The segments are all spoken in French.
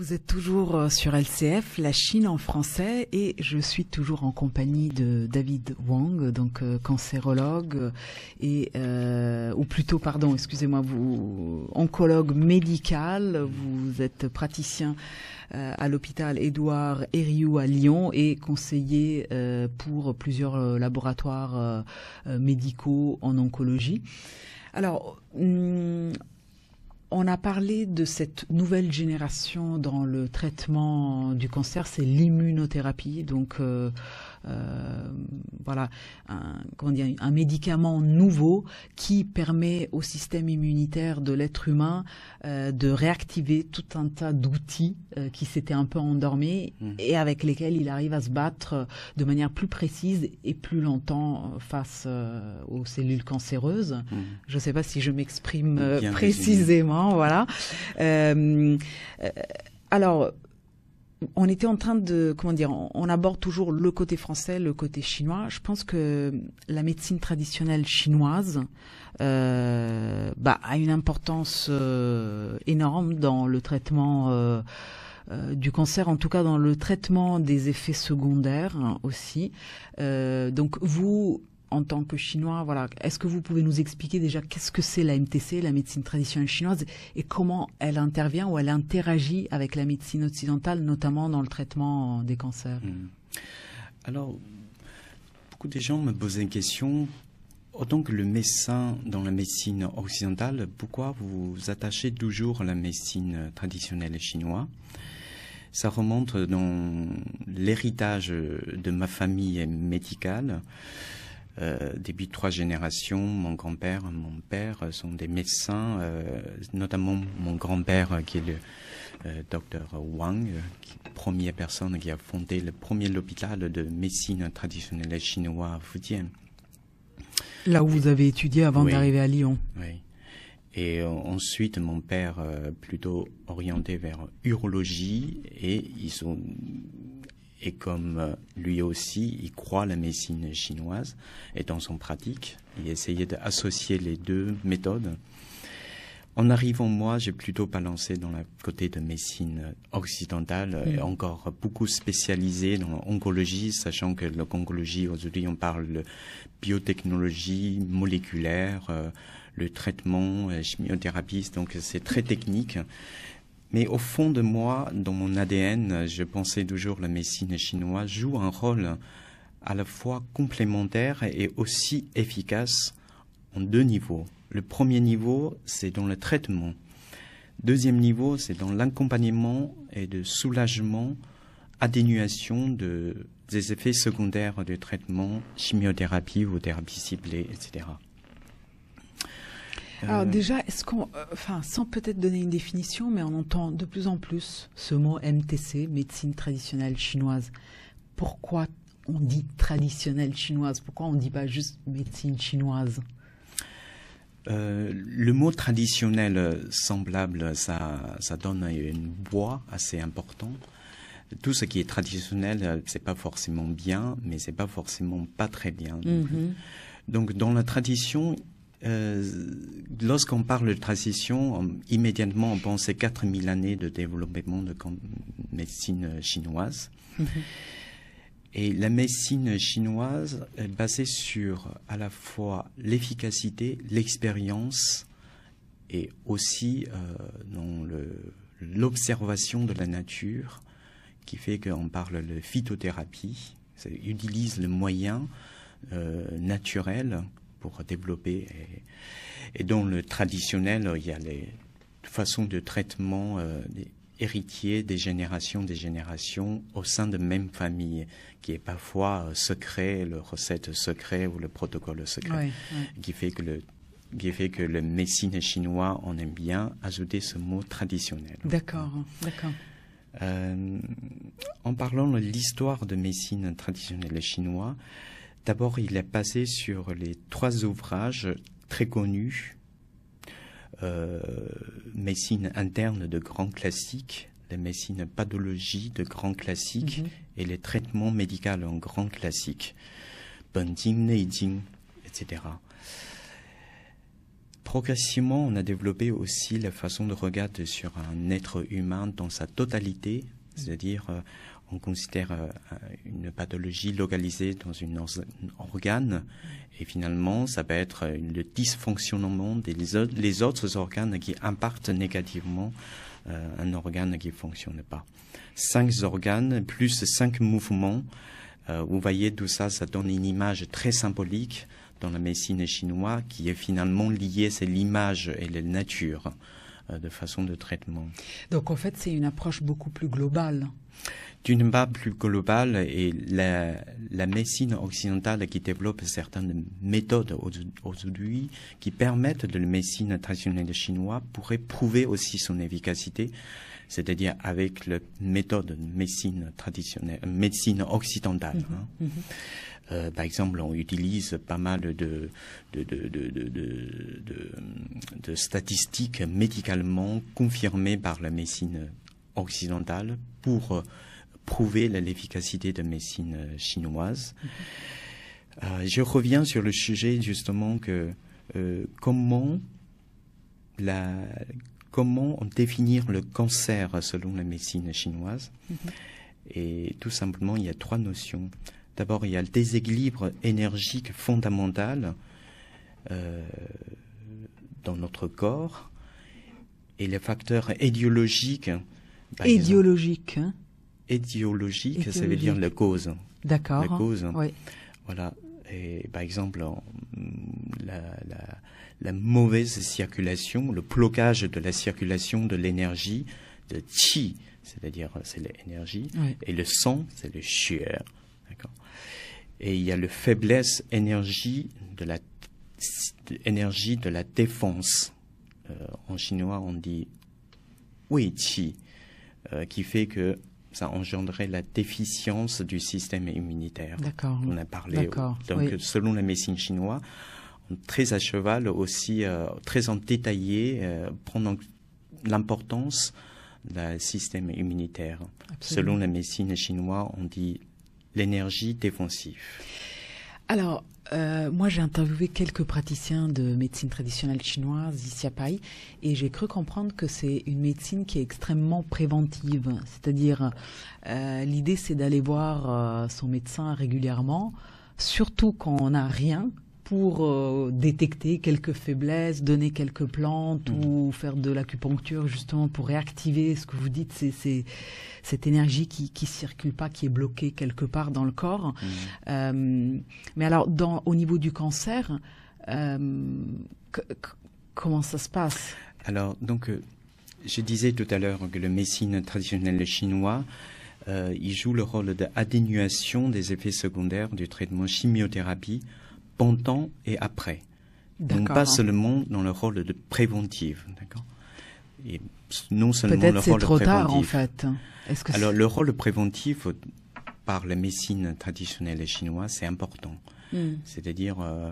Vous êtes toujours euh, sur LCF, la Chine en français, et je suis toujours en compagnie de David Wang, donc euh, cancérologue euh, et ou plutôt, pardon, excusez-moi, vous oncologue médical. Vous êtes praticien à l'hôpital Édouard Herriot à Lyon et conseiller pour plusieurs laboratoires médicaux en oncologie. Alors. Hum, on a parlé de cette nouvelle génération dans le traitement du cancer, c'est l'immunothérapie. Donc, euh, euh, voilà, un, comment un médicament nouveau qui permet au système immunitaire de l'être humain euh, de réactiver tout un tas d'outils euh, qui s'étaient un peu endormis hmm. et avec lesquels il arrive à se battre de manière plus précise et plus longtemps face aux cellules cancéreuses. Hmm. Je ne sais pas si je m'exprime précisément, voilà. alors, on était en train de comment dire on, aborde toujours le côté français le côté chinois je pense que la médecine traditionnelle chinoise euh, bah, a une importance euh, énorme dans le traitement euh, du cancer, en tout cas dans le traitement des effets secondaires hein, aussi. donc vous, en tant que chinois, voilà, est-ce que vous pouvez nous expliquer déjà qu'est-ce que c'est la MTC, la médecine traditionnelle chinoise, et comment elle intervient ou elle interagit avec la médecine occidentale, notamment dans le traitement euh, des cancers hmm. Alors, beaucoup de gens me posent une question. Autant que le médecin dans la médecine occidentale, pourquoi vous attachez toujours à la médecine traditionnelle chinoise ça remonte dans l'héritage de ma famille médicale début euh, de trois générations, mon grand-père, mon père euh, sont des médecins, euh, notamment mon grand-père qui est le docteur Wang, première personne qui a fondé le premier hôpital de médecine traditionnelle chinoise à Fujian. Là où vous avez étudié avant d'arriver à Lyon. Oui. Et ensuite, mon père plutôt orienté vers urologie et ils ont et comme euh, lui aussi, il croit la médecine chinoise, et dans son pratique, il essayait d'associer les deux méthodes. En arrivant, moi, j'ai plutôt balancé dans le côté de médecine occidentale mm. et encore beaucoup spécialisé dans l'oncologie, sachant que l'oncologie, aujourd'hui, on parle de biotechnologie moléculaire, euh, le traitement, euh, chimiothérapie, donc c'est très technique. Mais au fond de moi, dans mon ADN, je pensais toujours que la médecine chinoise joue un rôle à la fois complémentaire et aussi efficace en deux niveaux. Le premier niveau, c'est dans le traitement. Deuxième niveau, c'est dans l'accompagnement et de soulagement, atténuation de, des effets secondaires du traitement, chimiothérapie ou thérapie ciblée, etc. Euh, Alors déjà, est-ce euh, sans peut-être donner une définition, mais on entend de plus en plus ce mot MTC, médecine traditionnelle chinoise. Pourquoi on dit traditionnelle chinoise Pourquoi on ne dit pas juste médecine chinoise euh, le mot traditionnel semblable, ça, ça donne une voix assez importante. Tout ce qui est traditionnel, c'est pas forcément bien, mais c'est pas forcément pas très bien. Mm-hmm. Donc, dans la tradition, euh, lorsqu'on parle de transition, immédiatement on pense à 4000 années de développement de médecine chinoise. Mm-hmm. Et la médecine chinoise est basée sur à la fois l'efficacité, l'expérience et aussi euh, l'observation de la nature qui fait qu'on parle de phytothérapie, ça utilise le moyen euh, naturel pour développer. Et, et, dans le traditionnel, il y a les façons de traitement euh, des héritiers des générations des générations au sein de même famille, qui est parfois euh, secret, le recette secret ou le protocole secret, qui fait que le qui fait que le médecine chinois, on aime bien ajouter ce mot traditionnel. D'accord, d'accord. Euh, en parlant de l'histoire de médecine traditionnelle chinoise, D'abord, il est passé sur les trois ouvrages très connus, euh, médecine interne de grand classique, les médecine pathologie de grands classique, mhm. et les traitements médicaux en grand classique. bunting Neijing, etc. Progressivement, on a développé aussi la façon de regarder sur un être humain dans sa totalité, c'est-à-dire euh, on considère euh, une pathologie localisée dans une organe et finalement ça peut être euh, le dysfonctionnement des les autres organes qui impactent négativement euh, un organe qui ne fonctionne pas. Cinq organes plus cinq mouvements, vous voyez tout ça, ça donne une image très symbolique dans la médecine chinoise qui est finalement liée, c'est l'image et la nature. Euh, de façon de traitement. Donc en fait, c'est une approche beaucoup plus globale. D'une part plus globale et la, médecine occidentale qui développe certaines méthodes aujourd'hui qui permettent de la médecine traditionnelle chinoise pourrait prouver aussi son efficacité, c'est-à-dire avec la méthode médecine traditionnelle, médecine occidentale. Mhm, hein. mhm. Euh, par exemple, on utilise pas mal de, statistiques médicalement confirmées par la médecine occidentale pour euh, prouver l'efficacité de la médecine euh, chinoise. Mm-hmm. je reviens sur le sujet justement que comment définir le cancer selon la médecine chinoise. Mm-hmm. Et tout simplement, il y a trois notions. D'abord, il y a le déséquilibre énergique fondamental euh, dans notre corps et les facteurs édiologiques. Édiologiques. Hein. Édiologiques, ça veut dire la cause. D'accord. La cause. Voilà. Et par exemple, la, mauvaise circulation, le blocage de la circulation de l'énergie, de chi, c'est-à-dire c'est l'énergie, et le sang, c'est le sueur. Et il y a le faiblesse énergie de la, énergie de la défense. Euh, en chinois, on dit wei qi, euh, qui fait que ça engendrait la déficience du système immunitaire. D'accord. On a parlé. Euh, donc, selon la médecine chinoise, très à cheval aussi, très en détaillé, euh, prenant l'importance du système immunitaire. Absolument. Selon la médecine chinoise, on dit l'énergie défensive Alors, euh, moi, j'ai interviewé quelques praticiens de médecine traditionnelle chinoise ici et j'ai cru comprendre que c'est une médecine qui est extrêmement préventive. C'est-à-dire, euh, l'idée, c'est d'aller voir euh, son médecin régulièrement, surtout quand on n'a rien, pour euh, détecter quelques faiblesses, donner quelques plantes mm. ou faire de l'acupuncture justement pour réactiver ce que vous dites, c'est cette énergie qui ne circule pas, qui est bloquée quelque part dans le corps. Mm. Euh, mais alors, au niveau du cancer, euh, comment ça se passe Alors, donc, je disais tout à l'heure que le médecine traditionnel chinois il joue le rôle d'atténuation des effets secondaires du traitement chimiothérapie pendant et après. Donc pas hein. seulement dans le rôle de préventive, d'accord et non seulement le rôle préventif. Peut-être c'est trop tard en fait. Que Alors le rôle préventif par la médecine traditionnelle chinoise, c'est important. Hmm. C'est-à-dire, euh,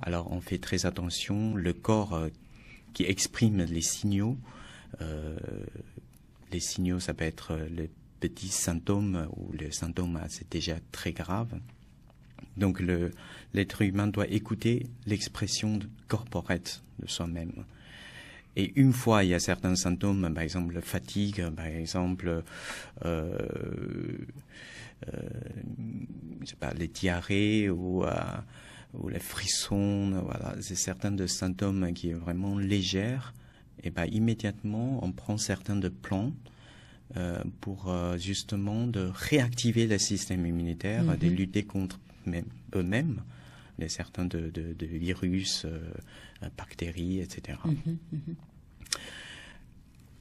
alors on fait très attention, le corps euh, qui exprime les signaux, euh, les signaux ça peut être les petits symptômes ou les symptômes hein, c'est déjà très grave, donc l'être humain doit écouter l'expression corporelle de soi-même. Et une fois, il y a certains symptômes, par exemple la fatigue, par exemple euh, euh, les diarrhées ou, euh, les frissons. c'est certains de symptômes qui est vraiment légère. Et ben immédiatement, on prend certains de plans pour justement de réactiver le système immunitaire, de mhm. lutter contre eux-mêmes de certains de, virus, euh, bactéries, etc. Mhm, mhm.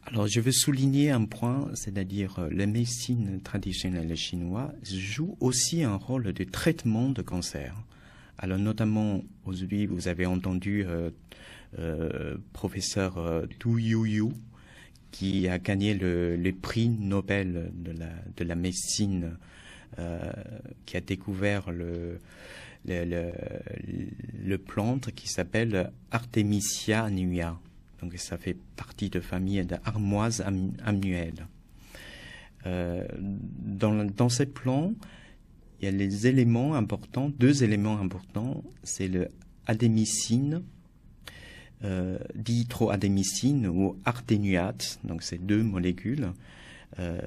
Alors, je veux souligner un point, c'est-à-dire euh, la médecine traditionnelle chinoise joue aussi un rôle de traitement de cancer. Alors, notamment, aujourd'hui, vous avez entendu euh, euh professeur Tu Youyou qui a gagné le, prix Nobel de la, de la médecine euh, qui a découvert le, plante qui s'appelle Artemisia annua. Donc ça fait partie de famille d'armoise armoise annuelle. Euh, dans, ce plan il y a les éléments importants, deux éléments importants, c'est le adémicine, euh, ou arténuate, donc ces deux molécules euh,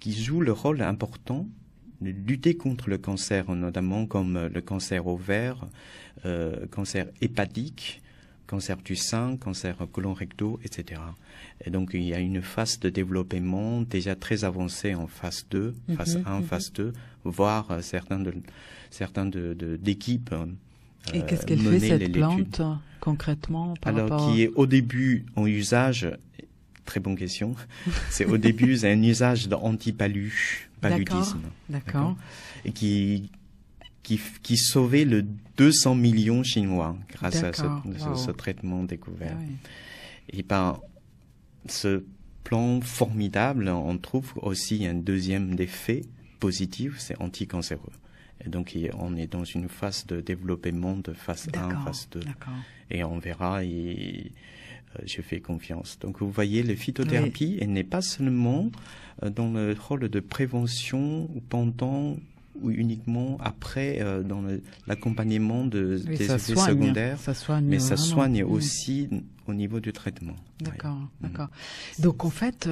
qui jouent le rôle important lutter contre le cancer, notamment comme euh, le cancer ovaire, euh, cancer hépatique, cancer du sein, cancer colon recto, etc. Et donc il y a une phase de développement déjà très avancée en phase 2, mhm, phase 1, mhm. phase 2, voire euh, certains de certains de, d'équipes. Euh, et qu'est-ce qu'elle fait cette plante concrètement par Alors qui est au début en usage très bonne question. C'est au début, c'est un usage anti-paluche, paludisme. D'accord. Et qui, qui, qui sauvait le 200 millions chinois grâce à ce, traitement découvert. Ah Et par ce plan formidable, on trouve aussi un deuxième effet positif, c'est anticancéreux. Et donc, on est dans une phase de développement de phase 1, phase 2. Et on verra, euh, je fais confiance. Donc vous voyez, la phytothérapie, elle n'est pas seulement euh, dans le rôle de prévention pendant ou uniquement après euh, dans l'accompagnement des effets secondaires, mais ça soigne aussi au niveau du traitement. D'accord, mm. d'accord. Donc en fait,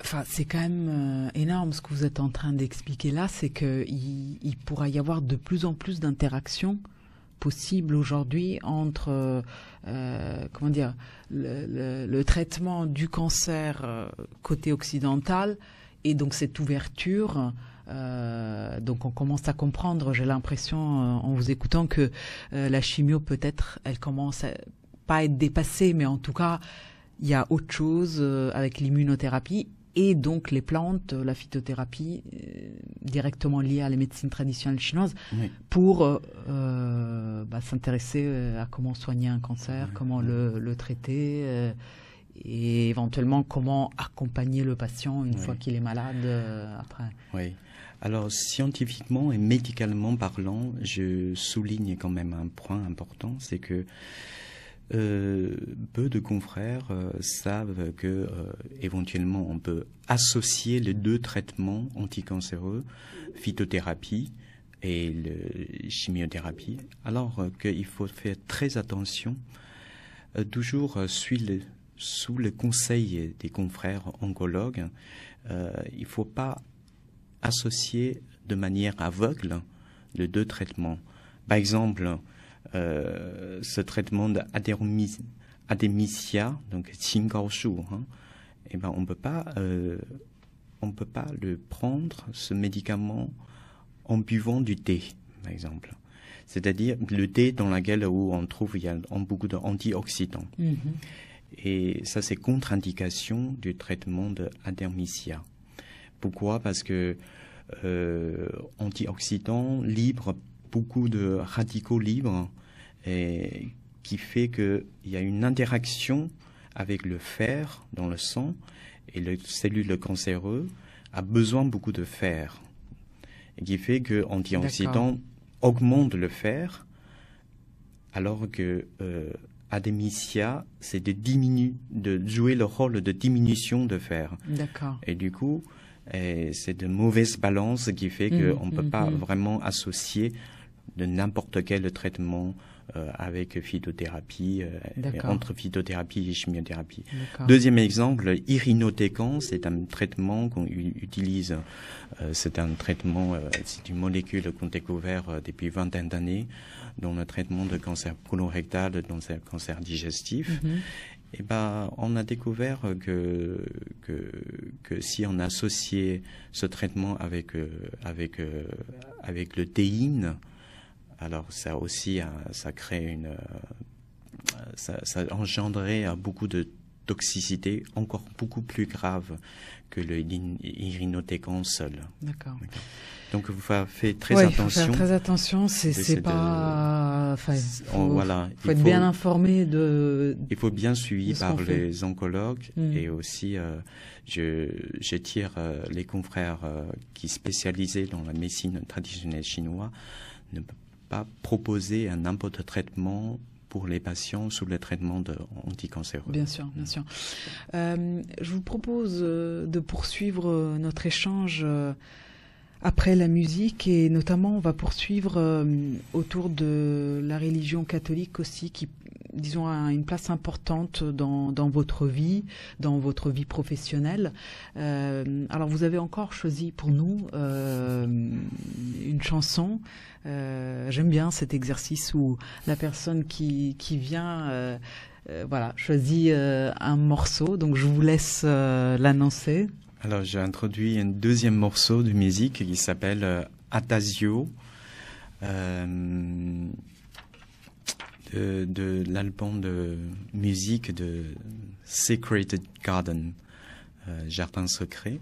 enfin c'est quand même énorme ce que vous êtes en train d'expliquer là, c'est qu'il pourra y avoir de plus en plus d'interactions possible aujourd'hui entre euh, euh comment dire le, traitement du cancer euh, côté occidental et donc cette ouverture euh, donc on commence à comprendre, j'ai l'impression en vous écoutant que la chimio peut-être elle commence à pas être dépassée, mais en tout cas il y a autre chose avec l'immunothérapie et donc les plantes, la phytothérapie, euh, directement liée à la médecine traditionnelle chinoise, pour euh, euh, bah, s'intéresser à comment soigner un cancer, comment le, traiter et éventuellement comment accompagner le patient une fois qu'il est malade après. Oui. Alors scientifiquement et médicalement parlant, je souligne quand même un point important, c'est que euh, peu de confrères euh, savent que euh, on peut associer les deux traitements anticancéreux, phytothérapie et chimiothérapie, alors qu'il faut faire très attention, toujours sous sous le, conseil des confrères oncologues, il ne faut pas associer de manière aveugle les deux traitements. Par exemple, euh, ce traitement de donc Qinggaoshu, hein, eh ben on peut pas, on euh, on peut pas le prendre ce médicament en buvant du thé, par exemple. C'est-à-dire le thé dans lequel où on trouve il y a beaucoup d'antioxydants. Mm-hmm. Et ça, c'est contre-indication du traitement de Pourquoi Parce que euh, antioxydants libres beaucoup de radicaux libres et qui fait qu'il y a une interaction avec le fer dans le sang et les cellule cancéreuses a besoin beaucoup de fer et qui fait que antioxydant augmente le fer alors que euh, ademicia c'est de diminuer de jouer le rôle de diminution de fer et du coup eh, c'est de mauvaise balance qui fait qu'on mmh, ne peut mmh, pas mmh. vraiment associer de n'importe quel traitement euh, avec phytothérapie, euh, entre phytothérapie et chimiothérapie. Deuxième exemple, irinotécan, c'est un traitement qu'on utilise, euh, c'est un traitement, c'est une molécule qu'on découvert depuis vingtaine d'années dans le traitement de cancer colorectal, dans cancer digestif. Mhm. Eh ben, on a découvert que, si on associait ce traitement avec, avec le théine, alors ça aussi, euh, ça crée une, euh, ça, ça engendrait euh, beaucoup de toxicité encore beaucoup plus grave que l'irinothécan seul. D'accord. Donc vous faites très attention. Il faut faire très attention, c'est pas. faut, être bien informé de. Il faut bien suivre par les oncologues mmh. et aussi je, tire les confrères qui spécialisaient dans la médecine traditionnelle chinoise ne pas proposer un impôt de traitement pour les patients sous le traitement de anticancéreux. Bien sûr, bien mm. sûr. Euh, je vous propose euh, de poursuivre euh, notre échange après la musique et notamment on va poursuivre autour de la religion catholique aussi qui disons, une place importante dans, dans, votre vie, dans votre vie professionnelle. Euh, alors, vous avez encore choisi pour nous euh, une chanson. Euh, j'aime bien cet exercice où la personne qui, qui vient, voilà, choisit un morceau. Donc, je vous laisse l'annoncer. Alors, j'ai introduit un deuxième morceau de musique qui s'appelle Atasio de, l'album de musique de Secret Garden, euh, Jardin secret.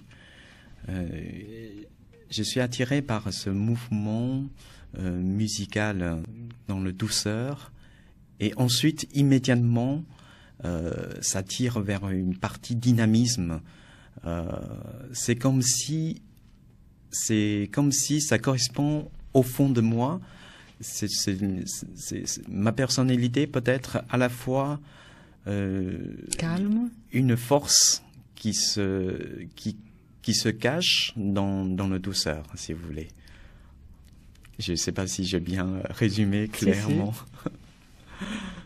Euh, je suis attiré par ce mouvement euh, musical dans le douceur et ensuite immédiatement ça tire vers une partie dynamisme. c'est comme si c'est comme si ça correspond au fond de moi c'est ma personnalité peut-être à la fois euh, calme, une force qui se qui qui se cache dans dans douceur, si vous voulez. Je ne sais pas si j'ai bien résumé clairement.